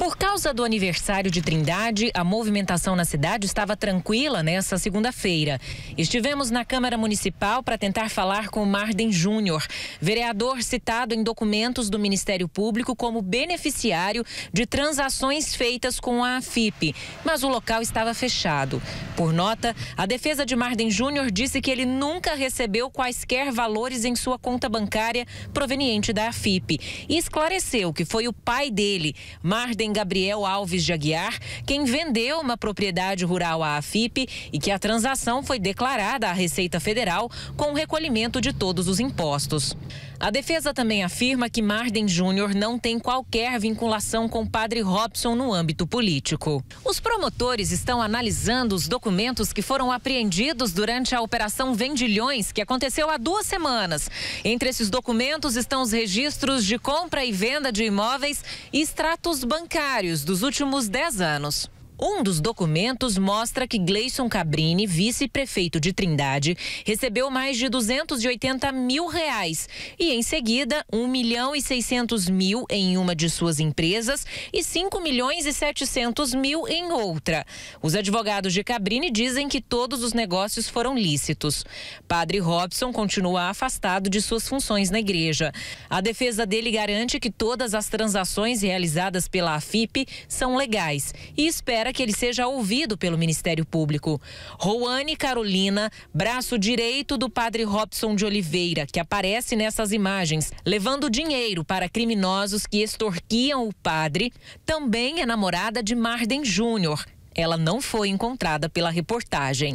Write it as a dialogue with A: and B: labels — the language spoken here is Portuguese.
A: Por causa do aniversário de Trindade, a movimentação na cidade estava tranquila nessa segunda-feira. Estivemos na Câmara Municipal para tentar falar com Marden Júnior, vereador citado em documentos do Ministério Público como beneficiário de transações feitas com a AFIP, mas o local estava fechado. Por nota, a defesa de Marden Júnior disse que ele nunca recebeu quaisquer valores em sua conta bancária proveniente da AFIP e esclareceu que foi o pai dele, Marden Gabriel Alves de Aguiar, quem vendeu uma propriedade rural à AFIP e que a transação foi declarada à Receita Federal com o recolhimento de todos os impostos. A defesa também afirma que Marden Júnior não tem qualquer vinculação com Padre Robson no âmbito político. Os promotores estão analisando os documentos que foram apreendidos durante a Operação Vendilhões, que aconteceu há duas semanas. Entre esses documentos estão os registros de compra e venda de imóveis e extratos bancários bancários dos últimos 10 anos. Um dos documentos mostra que Gleison Cabrini, vice-prefeito de Trindade, recebeu mais de 280 mil reais e, em seguida, 1 milhão e 600 mil em uma de suas empresas e 5 milhões e 700 mil em outra. Os advogados de Cabrini dizem que todos os negócios foram lícitos. Padre Robson continua afastado de suas funções na igreja. A defesa dele garante que todas as transações realizadas pela AFIP são legais e espera para que ele seja ouvido pelo Ministério Público. Roane Carolina, braço direito do padre Robson de Oliveira, que aparece nessas imagens, levando dinheiro para criminosos que extorquiam o padre, também é namorada de Marden Júnior. Ela não foi encontrada pela reportagem.